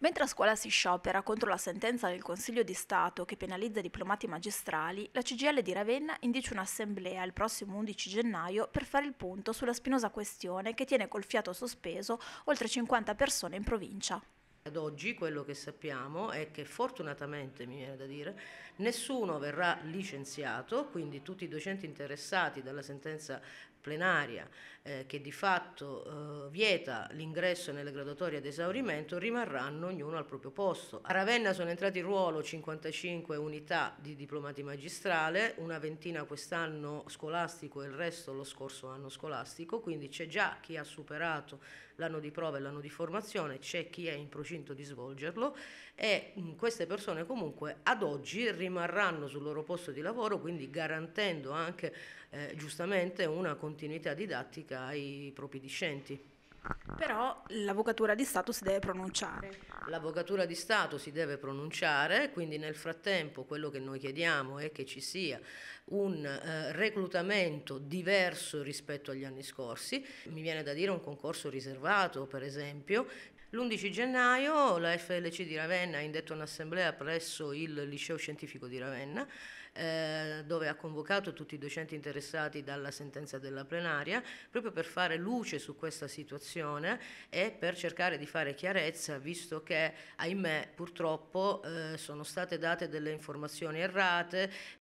Mentre a scuola si sciopera contro la sentenza del Consiglio di Stato che penalizza diplomati magistrali, la CGL di Ravenna indice un'assemblea il prossimo 11 gennaio per fare il punto sulla spinosa questione che tiene col fiato sospeso oltre 50 persone in provincia. Ad oggi quello che sappiamo è che fortunatamente, mi viene da dire, nessuno verrà licenziato, quindi tutti i docenti interessati dalla sentenza plenaria eh, che di fatto eh, vieta l'ingresso nelle graduatorie ad esaurimento rimarranno ognuno al proprio posto. A Ravenna sono entrati in ruolo 55 unità di diplomati magistrale, una ventina quest'anno scolastico e il resto lo scorso anno scolastico, quindi c'è già chi ha superato l'anno di prova e l'anno di formazione, c'è chi è in procinto convinto di svolgerlo e mm, queste persone comunque ad oggi rimarranno sul loro posto di lavoro, quindi garantendo anche eh, giustamente una continuità didattica ai propri discenti. Però l'avvocatura di Stato si deve pronunciare. L'avvocatura di Stato si deve pronunciare, quindi nel frattempo quello che noi chiediamo è che ci sia un eh, reclutamento diverso rispetto agli anni scorsi. Mi viene da dire un concorso riservato, per esempio, l'11 gennaio la FLC di Ravenna ha indetto un'assemblea presso il liceo scientifico di Ravenna eh, dove ha convocato tutti i docenti interessati dalla sentenza della plenaria proprio per fare luce su questa situazione discussione e per cercare di fare chiarezza, visto che ahimè purtroppo eh, sono state date delle informazioni errate,